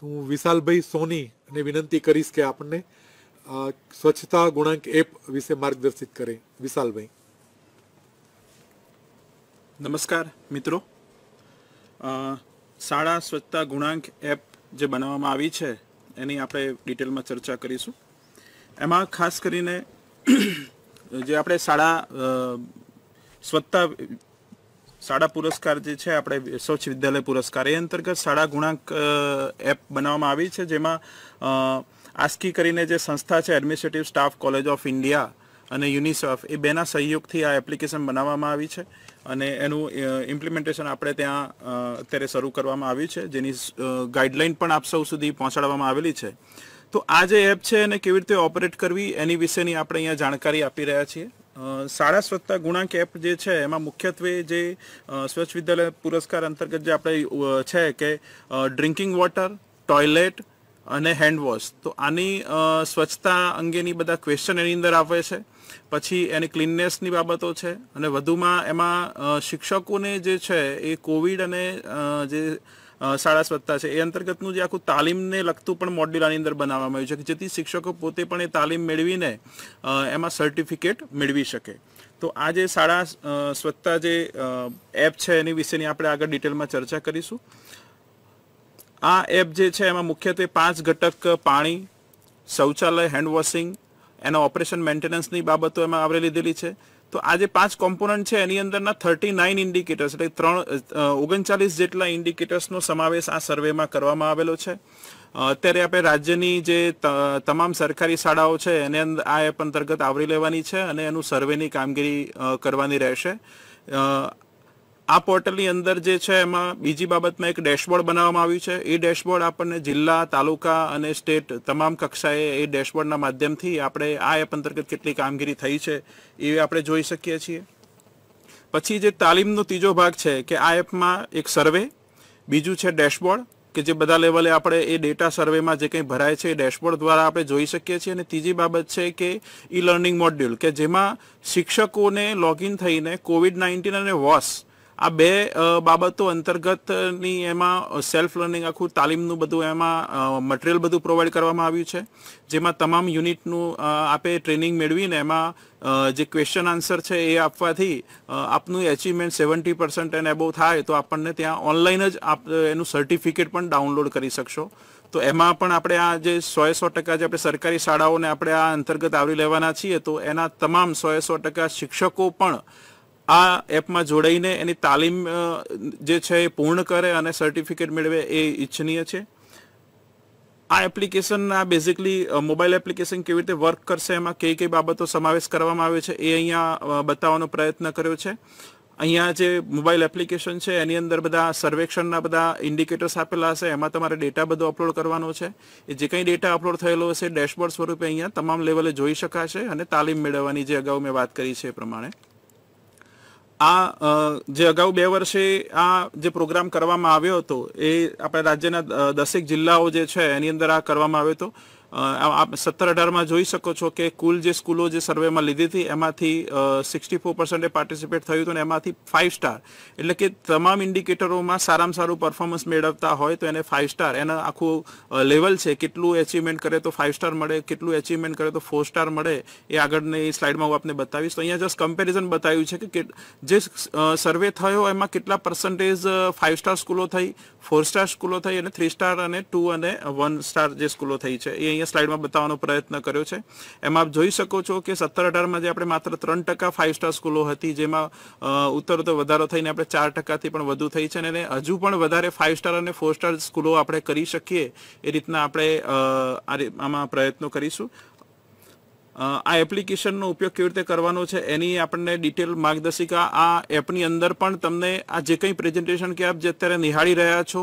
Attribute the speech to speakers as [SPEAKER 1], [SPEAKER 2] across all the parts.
[SPEAKER 1] હું વિશાલભાઈ સોની ને વિનંતી કરીશ કે આપણને સ્વચ્છતા ગુણાંક એપ વિશે માર્ગદર્શિત કરે વિશાલભાઈ નમસ્કાર મિત્રો શાળા સ્વચ્છતા ગુણાંક એપ જે બનાવવામાં આવી છે એની આપણે ડિટેલમાં ચર્ચા કરીશું એમાં ખાસ કરીને જે આપણે શાળા સ્વચ્છતા શાળા પુરસ્કાર જે છે આપણે સ્વચ્છ વિદ્યાલય પુરસ્કાર એ અંતર્ગત શાળા ગુણાંક એપ બનાવવામાં આવી છે જેમાં આસ્કી કરીને જે સંસ્થા છે administrative staff college of India અને યુનિસેફ એ બેના સહયોગથી આ એપ્લિકેશન બનાવવામાં આવી છે અને એનું ઇમ્પ્લિમેન્ટેશન આપણે ત્યાં અત્યારે શરૂ કરવામાં આવ્યું છે જેની ગાઈડલાઇન પણ આપ સૌ સુધી પહોંચાડવામાં આવેલી છે તો આ જે એપ છે એને કેવી રીતે ઓપરેટ કરવી એની વિશેની આપણે અહીંયા જાણકારી આપી રહ્યા છીએ સારા સ્વચ્છતા ગુણાંક એપ જે છે એમાં મુખ્યત્વે જે સ્વચ્છ વિદ્યાલય પુરસ્કાર અંતર્ગત જે આપણે છે કે ડ્રિંકિંગ વોટર ટોયલેટ અને હેન્ડવોશ તો આની સ્વચ્છતા અંગેની બધા ક્વેશ્ચન એની અંદર આવે છે પછી એની ક્લીનનેસની બાબતો છે અને વધુમાં એમાં શિક્ષકોને જે છે એ કોવિડ અને જે શાળા સ્વચ્છતા છે એ અંતર્ગતનું જે આખું તાલીમને લગતું પણ મોડ્યુલ આની અંદર બનાવવામાં આવ્યું છે કે જેથી શિક્ષકો પોતે પણ એ તાલીમ મેળવીને એમાં સર્ટિફિકેટ મેળવી શકે તો આ જે શાળા સ્વચ્છતા જે એપ છે એની વિશેની આપણે આગળ ડિટેલમાં ચર્ચા કરીશું આ એપ જે છે એમાં મુખ્યત્વે પાંચ ઘટક પાણી શૌચાલય હેન્ડ વોશિંગ એના ઓપરેશન મેન્ટેનન્સની બાબતો એમાં આવરી લીધેલી છે તો આ જે પાંચ કોમ્પોનન્ટ છે એની અંદરના થર્ટી નાઇન ઇન્ડિકેટર્સ એટલે ત્રણ ઓગણચાલીસ જેટલા ઇન્ડિકેટર્સનો સમાવેશ આ સર્વેમાં કરવામાં આવેલો છે અત્યારે આપણે રાજ્યની જે તમામ સરકારી શાળાઓ છે એને આ એપ અંતર્ગત આવરી લેવાની છે અને એનું સર્વેની કામગીરી કરવાની રહેશે આ પોર્ટલની અંદર જે છે એમાં બીજી બાબતમાં એક ડેશબોર્ડ બનાવવામાં આવ્યું છે એ ડેશબોર્ડ આપણને જિલ્લા તાલુકા અને સ્ટેટ તમામ કક્ષાએ એ ડેશબોર્ડના માધ્યમથી આપણે આ એપ અંતર્ગત કેટલી કામગીરી થઈ છે એ આપણે જોઈ શકીએ છીએ પછી જે તાલીમનો ત્રીજો ભાગ છે કે આ એપમાં એક સર્વે બીજું છે ડેશબોર્ડ કે જે બધા લેવલે આપણે એ ડેટા સર્વેમાં જે કંઈ ભરાય છે એ ડેશબોર્ડ દ્વારા આપણે જોઈ શકીએ છીએ અને ત્રીજી બાબત છે કે ઈ લર્નિંગ મોડ્યુલ કે જેમાં શિક્ષકોને લોગિન થઈને કોવિડ નાઇન્ટીન અને વોશ આ બે બાબતો અંતર્ગતની એમાં સેલ્ફ લર્નિંગ આખું તાલીમનું બધું એમાં મટીરિયલ બધું પ્રોવાઈડ કરવામાં આવ્યું છે જેમાં તમામ યુનિટનું આપે ટ્રેનિંગ મેળવીને એમાં જે ક્વેશ્ચન આન્સર છે એ આપવાથી આપનું achievement seventy percent and above થાય તો આપણને ત્યાં ઓનલાઈન જ આપ એનું સર્ટિફિકેટ પણ ડાઉનલોડ કરી શકશો તો એમાં પણ આપણે આ જે સોએ સો ટકા જે આપણે સરકારી શાળાઓને આપણે આ અંતર્ગત આવરી લેવાના છીએ તો એના તમામ સોએ સો ટકા શિક્ષકો પણ આ એપમાં જોડાઈને એની તાલીમ જે છે એ પૂર્ણ કરે અને સર્ટિફિકેટ મેળવે એ ઈચ્છનીય છે આ એપ્લિકેશન આ બેઝિકલી મોબાઈલ એપ્લિકેશન કેવી રીતે વર્ક કરશે એમાં કઈ કઈ બાબતો સમાવેશ કરવામાં આવે છે એ અહીંયા બતાવવાનો પ્રયત્ન કર્યો છે અહીંયા જે મોબાઈલ એપ્લિકેશન છે એની અંદર બધા સર્વેક્ષણના બધા ઇન્ડિકેટર્સ આપેલા હશે એમાં તમારે ડેટા બધો અપલોડ કરવાનો છે એ જે કંઈ ડેટા અપલોડ થયેલો હશે ડેશબોર્ડ સ્વરૂપે અહીંયા તમામ લેવલે જોઈ શકાશે અને તાલીમ મેળવવાની જે અગાઉ મેં વાત કરી છે એ પ્રમાણે આ જે અગાઉ બે વર્ષે આ જે પ્રોગ્રામ કરવામાં આવ્યો હતો એ આપણા રાજ્યના દસેક જિલ્લાઓ જે છે એની અંદર આ કરવામાં આવ્યો હતો આપ સત્તર અઢારમાં જોઈ શકો છો કે કુલ જે સ્કૂલો જે સર્વેમાં લીધી હતી એમાંથી સિક્સટી ફોર પર્સન્ટે પાર્ટિસિપેટ થયું હતું અને એમાંથી ફાઇવ સ્ટાર એટલે કે તમામ ઇન્ડિકેટરોમાં સારામાં સારું પરફોર્મન્સ મેળવતા હોય તો એને ફાઇવ સ્ટાર એના આખું લેવલ છે કેટલું એચિવમેન્ટ કરે તો ફાઇવ સ્ટાર મળે કેટલું એચિવમેન્ટ કરે તો ફોર સ્ટાર મળે એ આગળની સ્લાઇડમાં હું આપને બતાવીશ તો અહીંયા જસ્ટ કમ્પેરિઝન બતાવ્યું છે કે જે સર્વે થયો એમાં કેટલા પર્સન્ટેજ ફાઇવ સ્ટાર સ્કૂલો થઈ ફોર સ્ટાર સ્કૂલો થઈ અને થ્રી સ્ટાર અને ટુ અને વન સ્ટાર જે સ્કૂલો થઈ છે એ અહીંયા સ્લાઇડમાં બતાવવાનો પ્રયત્ન કર્યો છે એમાં આપ જોઈ શકો છો કે સત્તર અઢારમાં જે આપણે માત્ર ત્રણ ટકા ફાઇવ સ્ટાર સ્કૂલો હતી જેમાં ઉત્તર ઉત્તરોત્તર વધારો થઈને આપણે ચાર ટકાથી પણ વધુ થઈ છે અને હજુ પણ વધારે ફાઇવ સ્ટાર અને ફોર સ્ટાર સ્કૂલો આપણે કરી શકીએ એ રીતના આપણે આમાં પ્રયત્નો કરીશું આ એપ્લિકેશનનો ઉપયોગ કેવી રીતે કરવાનો છે એની આપણને ડિટેલ માર્ગદર્શિકા આ એપની અંદર પણ તમને આ જે કંઈ પ્રેઝન્ટેશન કે આપ જે અત્યારે નિહાળી રહ્યા છો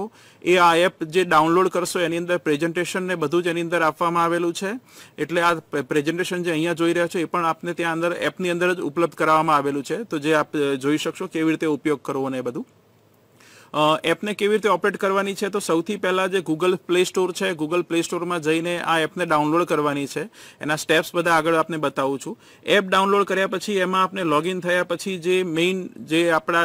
[SPEAKER 1] એ આ એપ જે ડાઉનલોડ કરશો એની અંદર પ્રેઝન્ટેશન ને બધું જ એની અંદર આપવામાં આવેલું છે એટલે આ પ્રેઝન્ટેશન જે અહીંયા જોઈ રહ્યા છો એ પણ આપને ત્યાં અંદર એપની અંદર જ ઉપલબ્ધ કરાવવામાં આવેલું છે તો જે આપ જોઈ શકશો કેવી રીતે ઉપયોગ કરવો ને એ બધું અપને કેવી રીતે ઓપરેટ કરવાની છે તો સૌથી પહેલા જે Google Play Store છે Google Play Store માં જઈને આ એપને ડાઉનલોડ કરવાની છે એના સ્ટેપ્સ બધા આગળ આપને બતાવું છું એપ ડાઉનલોડ કર્યા પછી એમાં આપને લોગિન થયા પછી જે મેઈન જે આપડા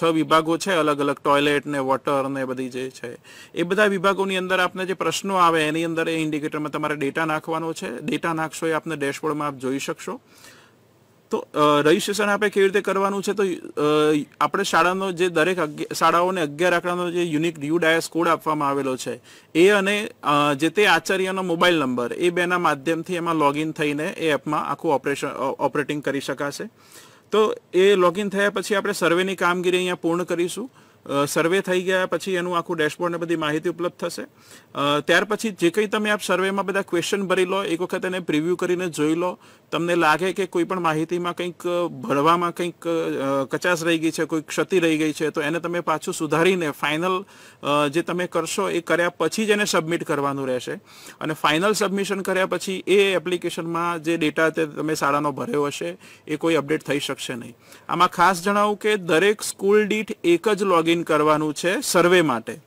[SPEAKER 1] 6 વિભાગો છે અલગ અલગ ટોયલેટ ને વોટર ને બધી જે છે એ બધા વિભાગોની અંદર આપને જે પ્રશ્નો આવે એની અંદર એ ઇન્ડિકેટરમાં તમારે ડેટા નાખવાનો છે ડેટા નાખશોય આપને ડેશબોર્ડમાં આપ જોઈ શકશો તો રજીસ્ટ્રેશન આપણે કેવી રીતે કરવાનું છે તો આપણે શાળાનો જે દરેક શાળાઓને અગિયાર આંકડાનો જે યુનિક ડ્યુ ડાયસ કોડ આપવામાં આવેલો છે એ અને જે તે આચાર્યનો મોબાઈલ નંબર એ બેના માધ્યમથી એમાં લોગિન થઈને એ એપમાં આખું ઓપરેશન ઓપરેટિંગ કરી શકાશે તો એ લોગિન થયા પછી આપણે સર્વેની કામગીરી અહીંયા પૂર્ણ કરીશું સર્વે થઈ ગયા પછી એનું આખું ડેશબોર્ડને બધી માહિતી ઉપલબ્ધ થશે ત્યાર પછી જે કંઈ તમે આપ સર્વેમાં બધા ક્વેશ્ચન ભરી લો એક વખત એને પ્રિવ્યૂ કરીને જોઈ લો તમને લાગે કે કોઈ પણ માહિતીમાં કંઈક ભરવામાં કંઈક કચાશ રહી ગઈ છે કોઈ ક્ષતિ રહી ગઈ છે તો એને તમે પાછું સુધારીને ફાઇનલ જે તમે કરશો એ કર્યા પછી જ એને સબમિટ કરવાનું રહેશે અને ફાઇનલ સબમિશન કર્યા પછી એ એપ્લિકેશનમાં જે ડેટા તે તમે શાળાનો ભર્યો હશે એ કોઈ અપડેટ થઈ શકશે નહીં આમાં ખાસ જણાવું કે દરેક સ્કૂલ દીઠ એક જ લોગિન લોગિન કરવાનું છે સર્વે માટે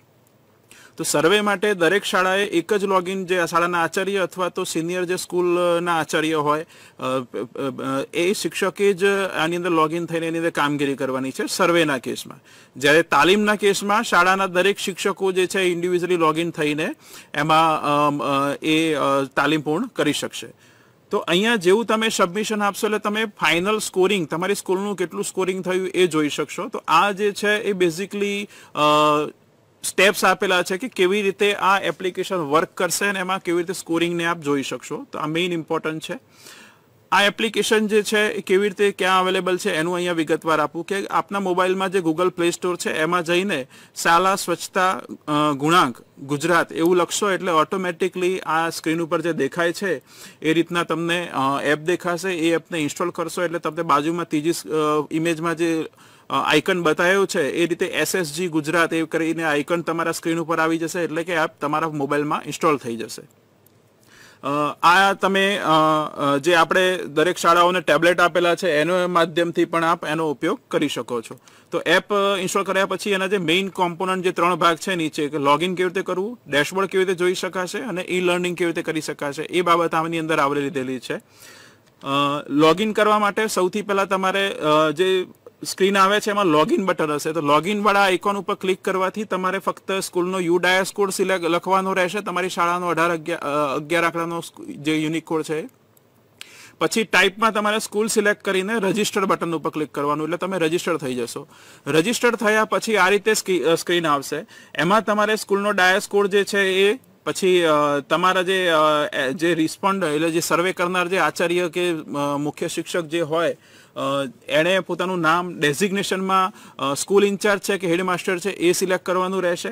[SPEAKER 1] તો સર્વે માટે દરેક શાળાએ એક જ લોગિન જે શાળાના આચાર્ય અથવા તો સિનિયર જે સ્કૂલના આચાર્ય હોય એ શિક્ષકે જ આની અંદર લોગિન થઈને એની અંદર કામગીરી કરવાની છે સર્વેના કેસમાં જ્યારે તાલીમના કેસમાં શાળાના દરેક શિક્ષકો જે છે ઇન્ડિવિજ્યુઅલી લોગિન થઈને એમાં એ તાલીમ પૂર્ણ કરી શકશે તો અહીંયા જેવું તમે સબમિશન આપશો એટલે તમે ફાઇનલ સ્કોરિંગ તમારી સ્કૂલનું કેટલું સ્કોરિંગ થયું એ જોઈ શકશો તો આ જે છે એ બેઝિકલી સ્ટેપ્સ આપેલા છે કે કેવી રીતે આ એપ્લિકેશન વર્ક કરશે અને એમાં કેવી રીતે સ્કોરિંગને આપ જોઈ શકશો તો આ મેઇન ઇમ્પોર્ટન્ટ છે આ એપ્લિકેશન જે છે એ કેવી રીતે ક્યાં અવેલેબલ છે એનું અહીંયા વિગતવાર આપું કે આપના મોબાઈલમાં જે ગૂગલ પ્લે સ્ટોર છે એમાં જઈને શાલા સ્વચ્છતા ગુણાંક ગુજરાત એવું લખશો એટલે ઓટોમેટિકલી આ સ્ક્રીન ઉપર જે દેખાય છે એ રીતના તમને એપ દેખાશે એ એપને ઇન્સ્ટોલ કરશો એટલે તમને બાજુમાં ત્રીજી ઇમેજમાં જે આઇકન બતાવ્યું છે એ રીતે એસએસજી ગુજરાત એ કરીને આઇકન તમારા સ્ક્રીન ઉપર આવી જશે એટલે કે એપ તમારા મોબાઈલમાં ઇન્સ્ટોલ થઈ જશે આ તમે જે આપણે દરેક શાળાઓને ટેબ્લેટ આપેલા છે એનો માધ્યમથી પણ આપ એનો ઉપયોગ કરી શકો છો તો એપ ઇન્સ્ટોલ કર્યા પછી એના જે મેઇન કોમ્પોનન્ટ જે ત્રણ ભાગ છે નીચે કે લોગિન કેવી રીતે કરવું ડેશબોર્ડ કેવી રીતે જોઈ શકાશે અને ઈ લર્નિંગ કેવી રીતે કરી શકાશે એ બાબત આની અંદર આવરી લીધેલી છે લોગિન કરવા માટે સૌથી પહેલાં તમારે જે સ્ક્રીન આવે છે એમાં લોગિન બટન હશે તો લોગિન વાળા આઇકોન ઉપર ક્લિક કરવાથી તમારે ફક્ત સ્કૂલનો યુ ડાયસ કોડ સિલેક્ટ લખવાનો રહેશે તમારી શાળાનો અઢાર અગિયાર આંકડાનો જે યુનિક કોડ છે પછી ટાઈપમાં તમારે સ્કૂલ સિલેક્ટ કરીને રજિસ્ટર બટન ઉપર ક્લિક કરવાનું એટલે તમે રજિસ્ટર થઈ જશો રજિસ્ટર થયા પછી આ રીતે સ્ક્રીન આવશે એમાં તમારે સ્કૂલનો ડાયસ કોડ જે છે એ પછી તમારા જે જે રિસ્પોન્ડ એટલે જે સર્વે કરનાર જે આચાર્ય કે મુખ્ય શિક્ષક જે હોય એણે પોતાનું નામ ડેઝિગ્નેશનમાં સ્કૂલ ઇન્ચાર્જ છે કે હેડમાસ્ટર છે એ સિલેક્ટ કરવાનું રહેશે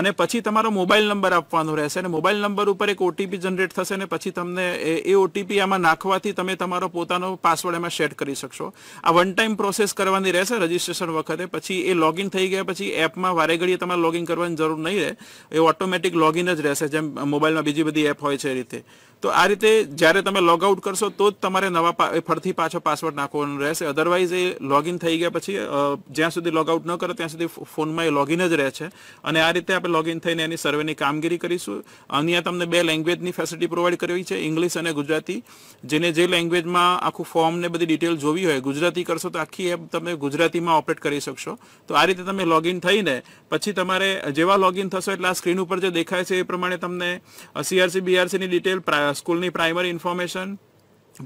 [SPEAKER 1] અને પછી તમારો મોબાઈલ નંબર આપવાનો રહેશે અને મોબાઈલ નંબર ઉપર એક ઓટીપી જનરેટ થશે અને પછી તમને એ ઓટીપી આમાં નાખવાથી તમે તમારો પોતાનો પાસવર્ડ એમાં સેટ કરી શકશો આ વન ટાઈમ પ્રોસેસ કરવાની રહેશે રજિસ્ટ્રેશન વખતે પછી એ લોગિન થઈ ગયા પછી એપમાં વારે ઘડીએ તમારે લોગિન કરવાની જરૂર નહીં રહે એ ઓટોમેટિક લોગિન જ રહેશે જેમ મોબાઈલમાં બીજી બધી એપ હોય છે એ રીતે તો આ રીતે જ્યારે તમે લોગ આઉટ કરશો તો જ તમારે નવા ફરીથી પાછો પાસવર્ડ નાખવાનો રહેશે અધરવાઇઝ એ લોગિન થઈ ગયા પછી જ્યાં સુધી લોગ આઉટ ન કરો ત્યાં સુધી ફોનમાં એ લોગિન જ રહે છે અને આ રીતે આપણે લોગિન થઈને એની સર્વેની કામગીરી કરીશું અહીંયા તમને બે લેંગ્વેજની ફેસિલિટી પ્રોવાઈડ કરવી છે ઇંગ્લિશ અને ગુજરાતી જેને જે લેંગ્વેજમાં આખું ફોર્મને બધી ડિટેલ જોવી હોય ગુજરાતી કરશો તો આખી એપ તમે ગુજરાતીમાં ઓપરેટ કરી શકશો તો આ રીતે તમે લોગિન થઈને પછી તમારે જેવા લોગિન થશો એટલે આ સ્ક્રીન ઉપર જે દેખાય છે એ પ્રમાણે તમને સીઆરસી બીઆરસીની ડિટેલ સ્કૂલની પ્રાઇમરી ઇન્ફોર્મેશન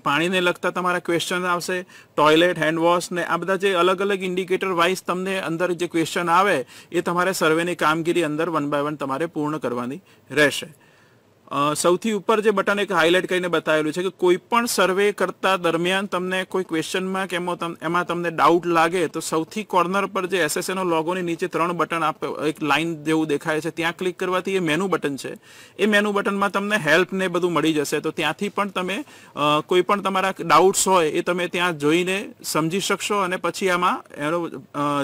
[SPEAKER 1] પાણીને લગતા તમારા ક્વેશ્ચન આવશે ટોયલેટ હેન્ડ વોશ ને આ બધા જે અલગ અલગ ઇન્ડિકેટર વાઇઝ તમને અંદર જે ક્વેશ્ચન આવે એ તમારે સર્વેની કામગીરી અંદર વન બાય વન તમારે પૂર્ણ કરવાની રહેશે સૌથી ઉપર જે બટન એક હાઇલાઇટ કરીને બતાવેલું છે કે કોઈ પણ સર્વે કરતા દરમિયાન તમને કોઈ ક્વેશ્ચનમાં કે એમાં તમને ડાઉટ લાગે તો સૌથી કોર્નર પર જે એસએસએનો લોગોની નીચે ત્રણ બટન આપ એક લાઇન જેવું દેખાય છે ત્યાં ક્લિક કરવાથી એ મેનુ બટન છે એ મેનુ બટનમાં તમને હેલ્પ ને બધું મળી જશે તો ત્યાંથી પણ તમે કોઈ પણ તમારા ડાઉટ્સ હોય એ તમે ત્યાં જોઈને સમજી શકશો અને પછી આમાં એનો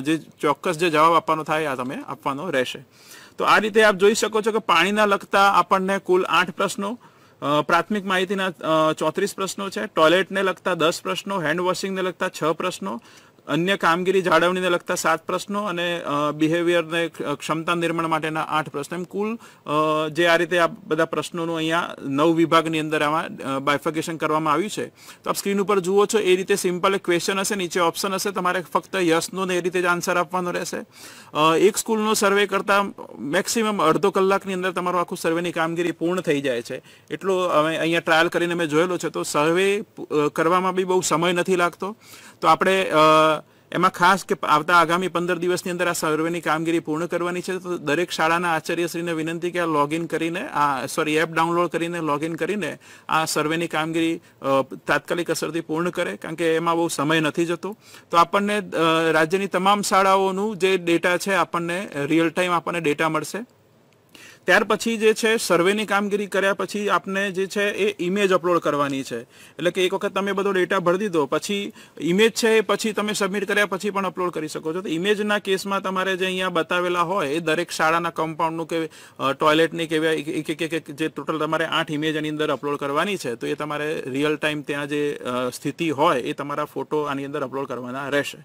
[SPEAKER 1] જે ચોક્કસ જે જવાબ આપવાનો થાય આ તમે આપવાનો રહેશે તો આ રીતે આપ જોઈ શકો છો કે પાણીના લગતા આપણને કુલ આઠ પ્રશ્નો પ્રાથમિક માહિતીના ચોત્રીસ પ્રશ્નો છે ટોયલેટને લગતા દસ પ્રશ્નો હેન્ડ વોશિંગને લગતા છ પ્રશ્નો અન્ય કામગીરી જાળવણીને લગતા સાત પ્રશ્નો અને બિહેવિયરને ક્ષમતા નિર્માણ માટેના આઠ પ્રશ્નો એમ કુલ જે આ રીતે આ બધા પ્રશ્નોનું અહીંયા નવ વિભાગની અંદર આમાં બાયફકેશન કરવામાં આવ્યું છે તો આપ સ્ક્રીન ઉપર જુઓ છો એ રીતે સિમ્પલ એક ક્વેશ્ચન હશે નીચે ઓપ્શન હશે તમારે ફક્ત યસનો ને એ રીતે જ આન્સર આપવાનો રહેશે એક સ્કૂલનો સર્વે કરતા મેક્સિમમ અડધો કલાકની અંદર તમારો આખું સર્વેની કામગીરી પૂર્ણ થઈ જાય છે એટલું અમે અહીંયા ટ્રાયલ કરીને મેં જોયેલો છે તો સર્વે કરવામાં બી બહુ સમય નથી લાગતો તો આપણે એમાં ખાસ કે આવતા આગામી પંદર દિવસની અંદર આ સર્વેની કામગીરી પૂર્ણ કરવાની છે તો દરેક શાળાના આચાર્યશ્રીને વિનંતી કે આ લોગિન કરીને આ સોરી એપ ડાઉનલોડ કરીને લોગિન કરીને આ સર્વેની કામગીરી તાત્કાલિક અસરથી પૂર્ણ કરે કારણ કે એમાં બહુ સમય નથી જતો તો આપણને રાજ્યની તમામ શાળાઓનું જે ડેટા છે આપણને રિયલ ટાઈમ આપણને ડેટા મળશે ત્યાર પછી જે છે સર્વેની કામગીરી કર્યા પછી આપને જે છે એ ઇમેજ અપલોડ કરવાની છે એટલે કે એક વખત તમે બધો ડેટા ભરી દીધો પછી ઇમેજ છે એ પછી તમે સબમિટ કર્યા પછી પણ અપલોડ કરી શકો છો તો ઇમેજના કેસમાં તમારે જે અહીંયા બતાવેલા હોય એ દરેક શાળાના કમ્પાઉન્ડનું કે ટોયલેટની કે એક એક એક જે ટોટલ તમારે આઠ ઇમેજ એની અંદર અપલોડ કરવાની છે તો એ તમારે રિયલ ટાઈમ ત્યાં જે સ્થિતિ હોય એ તમારા ફોટો આની અંદર અપલોડ કરવાના રહેશે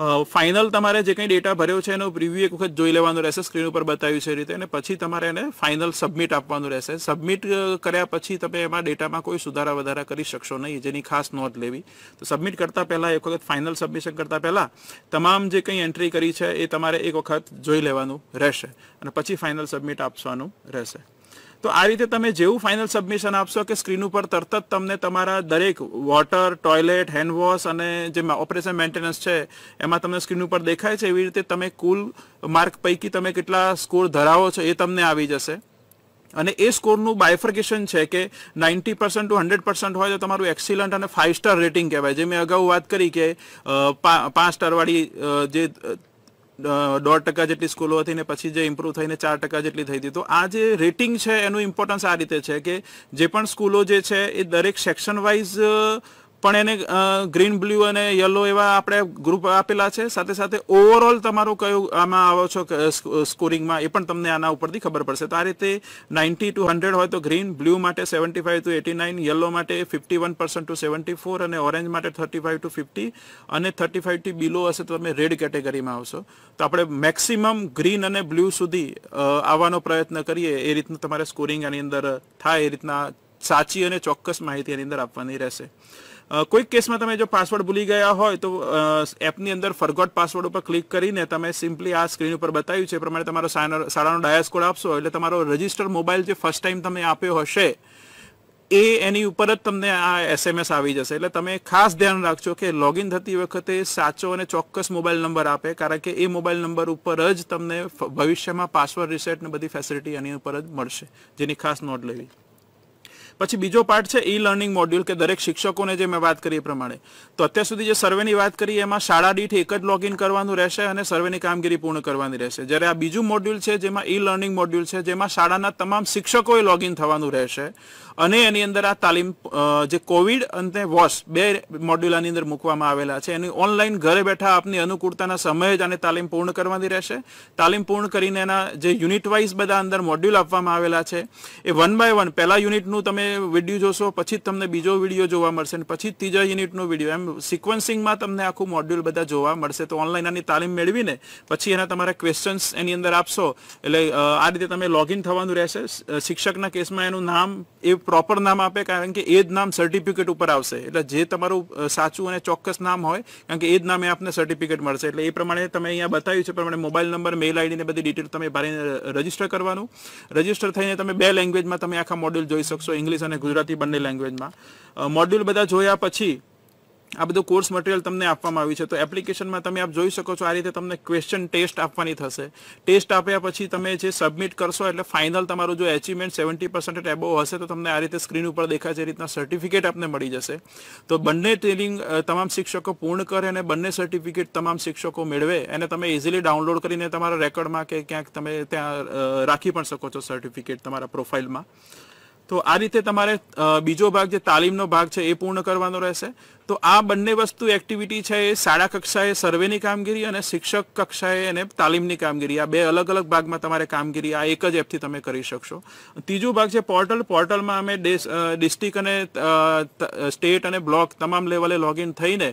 [SPEAKER 1] ફાઇનલ તમારે જે કંઈ ડેટા ભર્યો છે એનો પ્રિવ્યુ એક વખત જોઈ લેવાનું રહેશે સ્ક્રીન ઉપર બતાવ્યું છે રીતે અને પછી તમારે એને ફાઇનલ સબમિટ આપવાનું રહેશે સબમિટ કર્યા પછી તમે એમાં ડેટામાં કોઈ સુધારા વધારા કરી શકશો નહીં જેની ખાસ નોંધ લેવી તો સબમિટ કરતાં પહેલાં એક વખત ફાઇનલ સબમિશન કરતા પહેલાં તમામ જે કંઈ એન્ટ્રી કરી છે એ તમારે એક વખત જોઈ લેવાનું રહેશે અને પછી ફાઇનલ સબમિટ આપવાનું રહેશે તો આ રીતે તમે જેવું ફાઇનલ સબમિશન આપશો કે સ્ક્રીન ઉપર તરત જ તમને તમારા દરેક વોટર ટોયલેટ હેન્ડ વોશ અને જે ઓપરેશન મેન્ટેનન્સ છે એમાં તમને સ્ક્રીન ઉપર દેખાય છે એવી રીતે તમે કુલ માર્ક પૈકી તમે કેટલા સ્કોર ધરાવો છો એ તમને આવી જશે અને એ સ્કોરનું બાયફર્કેશન છે કે ninety percent to hundred percent હોય તો તમારું એક્સિલન્ટ અને ફાઇવ સ્ટાર રેટિંગ કહેવાય જે મેં અગાઉ વાત કરી કે પાંચ સ્ટારવાળી જે દોઢ ટકા જેટલી સ્કૂલો હતી ને પછી જે ઇમ્પ્રૂવ થઈને ચાર ટકા જેટલી થઈ હતી તો આ જે રેટિંગ છે એનું ઇમ્પોર્ટન્સ આ રીતે છે કે જે પણ સ્કૂલો જે છે એ દરેક સેક્શન વાઇઝ પણ એને ગ્રીન બ્લુ અને યલો એવા આપણે ગ્રુપ આપેલા છે સાથે સાથે ઓવરઓલ તમારો કયો આમાં આવો છો સ્કોરિંગમાં એ પણ તમને આના ઉપરથી ખબર પડશે તો આ રીતે નાઇન્ટી ટુ હંડ્રેડ હોય તો ગ્રીન બ્લુ માટે seventy five to eighty nine yellow માટે fifty one percent to seventy four અને ઓરેન્જ માટે થર્ટી ફાઇવ ટુ ફિફ્ટી અને થર્ટી ફાઇવથી બિલો હશે તો તમે રેડ કેટેગરીમાં આવશો તો આપણે મેક્સિમમ ગ્રીન અને બ્લુ સુધી આવવાનો પ્રયત્ન કરીએ એ રીતનું તમારે સ્કોરિંગ આની અંદર થાય એ રીતના સાચી અને ચોક્કસ માહિતી એની અંદર આપવાની રહેશે કોઈક કેસમાં તમે જો પાસવર્ડ ભૂલી ગયા હોય તો એપની અંદર ફરગોટ પાસવર્ડ ઉપર ક્લિક કરીને તમે સિમ્પલી આ સ્ક્રીન ઉપર બતાવ્યું છે એ પ્રમાણે તમારો શાળાનો ડાયસ કોડ આપશો એટલે તમારો રજિસ્ટર મોબાઈલ જે ફર્સ્ટ ટાઈમ તમે આપ્યો હશે એ એની ઉપર જ તમને આ એસએમએસ આવી જશે એટલે તમે ખાસ ધ્યાન રાખજો કે લોગિન થતી વખતે સાચો અને ચોક્કસ મોબાઈલ નંબર આપે કારણ કે એ મોબાઈલ નંબર ઉપર જ તમને ભવિષ્યમાં પાસવર્ડ રિસેટ ને બધી ફેસિલિટી એની ઉપર જ મળશે જેની ખાસ નોટ લેવી પછી બીજો પાર્ટ છે ઈ લર્નિંગ મોડ્યુલ કે દરેક શિક્ષકોને જે મેં વાત કરી એ પ્રમાણે તો અત્યાર સુધી જે સર્વેની વાત કરી એમાં શાળા દીઠ એક જ લોગિન કરવાનું રહેશે અને સર્વેની કામગીરી પૂર્ણ કરવાની રહેશે જ્યારે આ બીજું મોડ્યુલ છે જેમાં ઈ લર્નિંગ મોડ્યુલ છે જેમાં શાળાના તમામ શિક્ષકોએ લોગિન થવાનું રહેશે અને એની અંદર આ તાલીમ જે કોવિડ અને વોશ બે મોડ્યુલ આની અંદર મૂકવામાં આવેલા છે એની ઓનલાઈન ઘરે બેઠા આપની અનુકૂળતાના સમયે જ આને તાલીમ પૂર્ણ કરવાની રહેશે તાલીમ પૂર્ણ કરીને એના જે યુનિટ વાઇઝ બધા અંદર મોડ્યુલ આપવામાં આવેલા છે એ વન બાય વન પહેલા યુનિટનું તમે વિડીયો જોશો પછી જ તમને બીજો વિડીયો જોવા મળશે અને પછી ત્રીજા યુનિટનો વિડીયો એમ સિક્વન્સિંગમાં તમને આખું મોડ્યુલ બધા જોવા મળશે તો ઓનલાઈન આની તાલીમ મેળવીને પછી એના તમારા ક્વેશ્ચન્સ એની અંદર આપશો એટલે આ રીતે તમે લોગિન થવાનું રહેશે શિક્ષકના કેસમાં એનું નામ એ પ્રોપર નામ આપે કારણ કે એ જ નામ સર્ટિફિકેટ ઉપર આવશે એટલે જે તમારું સાચું અને ચોક્કસ નામ હોય કારણ કે એ જ નામે આપને સર્ટિફિકેટ મળશે એટલે એ પ્રમાણે તમે અહીંયા બતાવ્યું છે પ્રમાણે મોબાઈલ નંબર મેલ આઈડી ને બધી ડિટેલ તમે ભરીને રજીસ્ટર કરવાનું રજીસ્ટર થઈને તમે બે લેંગ્વેજમાં તમે આખા મોડ્યુલ જોઈ શકશો ઇંગ્લિશ ઇંગ્લિશ અને ગુજરાતી બંને લેંગ્વેજમાં મોડ્યુલ બધા જોયા પછી આ બધું કોર્સ મટીરિયલ તમને આપવામાં આવ્યું છે તો એપ્લિકેશનમાં તમે આપ જોઈ શકો છો આ રીતે તમને ક્વેશ્ચન ટેસ્ટ આપવાની થશે ટેસ્ટ આપ્યા પછી તમે જે સબમિટ કરશો એટલે ફાઇનલ તમારું જો એચિવમેન્ટ સેવન્ટી પર્સન્ટ એબો હશે તો તમને આ રીતે સ્ક્રીન ઉપર દેખાય છે રીતના સર્ટિફિકેટ આપને મળી જશે તો બંને ટ્રેનિંગ તમામ શિક્ષકો પૂર્ણ કરે અને બંને સર્ટિફિકેટ તમામ શિક્ષકો મેળવે અને તમે ઇઝીલી ડાઉનલોડ કરીને તમારા રેકોર્ડમાં કે ક્યાંક તમે ત્યાં રાખી પણ શકો છો સર્ટિફિકેટ તમારા પ્રોફાઇલમાં તો આ રીતે તમારે બીજો ભાગ જે તાલીમનો ભાગ છે એ પૂર્ણ કરવાનો રહેશે તો આ બંને વસ્તુ એક્ટિવિટી છે એ શાળા કક્ષાએ સર્વેની કામગીરી અને શિક્ષક કક્ષાએ એને તાલીમની કામગીરી આ બે અલગ અલગ ભાગમાં તમારે કામગીરી આ એક જ એપથી તમે કરી શકશો ત્રીજો ભાગ છે પોર્ટલ પોર્ટલમાં અમે ડિસ્ટ્રિક્ટ અને સ્ટેટ અને બ્લોક તમામ લેવલે લોગિન થઈને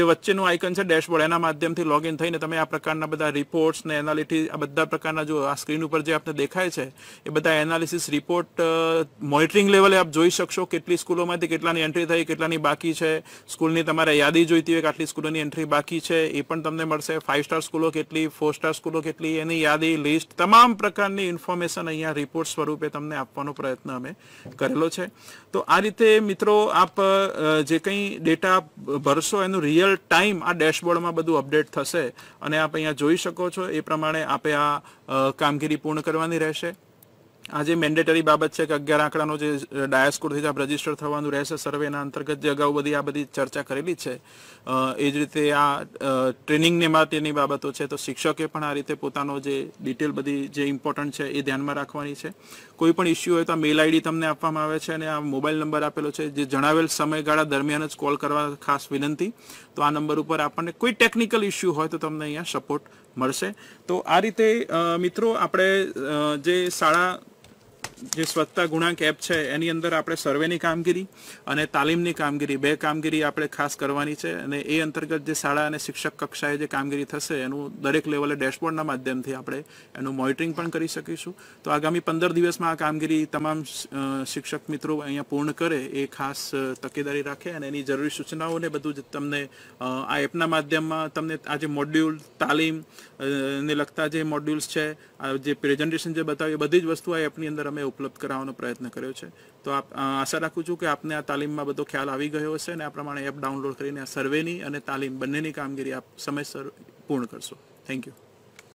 [SPEAKER 1] જે વચ્ચેનું આઇકન છે ડેશબોર્ડ એના માધ્યમથી લોગિન થઈને તમે આ પ્રકારના બધા રિપોર્ટ્સ ને એનાલિટી આ બધા પ્રકારના જો આ સ્ક્રીન ઉપર જે આપને દેખાય છે એ બધા એનાલિસિસ રિપોર્ટ મોનિટરિંગ લેવલે આપ જોઈ શકશો કેટલી સ્કૂલોમાંથી કેટલાની એન્ટ્રી થઈ કેટલાની બાકી છે સ્કૂલની તમારે યાદી જોઈતી હોય કે આટલી સ્કૂલોની એન્ટ્રી બાકી છે એ પણ તમને મળશે ફાઇવ સ્ટાર સ્કૂલો કેટલી ફોર સ્ટાર સ્કૂલો કેટલી એની યાદી લિસ્ટ તમામ પ્રકારની ઇન્ફોર્મેશન અહીંયા રિપોર્ટ સ્વરૂપે તમને આપવાનો પ્રયત્ન અમે કરેલો છે તો આ રીતે મિત્રો આપ જે કંઈ ડેટા ભરશો એનું રિયલ ટાઈમ આ ડેશબોર્ડમાં બધું અપડેટ થશે અને આપ અહીંયા જોઈ શકો છો એ પ્રમાણે આપે આ કામગીરી પૂર્ણ કરવાની રહેશે આ જે મેન્ડેટરી બાબત છે કે અગિયાર આંકડાનો જે ડાયાસ્કોરથી જ આપ રજીસ્ટર થવાનું રહેશે સર્વેના અંતર્ગત જે અગાઉ બધી આ બધી ચર્ચા કરેલી છે એ જ રીતે આ ટ્રેનિંગને માટેની બાબતો છે તો શિક્ષકે પણ આ રીતે પોતાનો જે ડિટેલ બધી જે ઇમ્પોર્ટન્ટ છે એ ધ્યાનમાં રાખવાની છે કોઈ પણ ઇસ્યુ હોય તો આ મેલ આઈડી તમને આપવામાં આવે છે અને આ મોબાઈલ નંબર આપેલો છે જે જણાવેલ સમયગાળા દરમિયાન જ કોલ કરવા ખાસ વિનંતી તો આ નંબર ઉપર આપણને કોઈ ટેકનિકલ ઇસ્યુ હોય તો તમને અહીંયા સપોર્ટ મળશે તો આ રીતે મિત્રો આપણે જે શાળા જે સ્વચ્છતા ગુણાંક એપ છે એની અંદર આપણે સર્વેની કામગીરી અને તાલીમની કામગીરી બે કામગીરી આપણે ખાસ કરવાની છે અને એ અંતર્ગત જે શાળા અને શિક્ષક કક્ષાએ જે કામગીરી થશે એનું દરેક લેવલે ડેશબોર્ડના માધ્યમથી આપણે એનું મોનિટરિંગ પણ કરી શકીશું તો આગામી પંદર દિવસમાં આ કામગીરી તમામ શિક્ષક મિત્રો અહીંયા પૂર્ણ કરે એ ખાસ તકેદારી રાખે અને એની જરૂરી સૂચનાઓને બધું જ તમને આ એપના માધ્યમમાં તમને આ જે મોડ્યુલ તાલીમ ને લગતા જે મોડ્યુલ્સ છે આ જે પ્રેઝન્ટેશન જે બતાવ્યું બધી જ વસ્તુ આ એપની અંદર અમે ઉપલબ્ધ કરાવવાનો પ્રયત્ન કર્યો છે તો આપ આશા રાખું છું કે આપને આ તાલીમમાં બધો ખ્યાલ આવી ગયો હશે અને આ પ્રમાણે એપ ડાઉનલોડ કરીને આ સર્વેની અને તાલીમ બંનેની કામગીરી આપ સમયસર પૂર્ણ કરશો થેન્ક યુ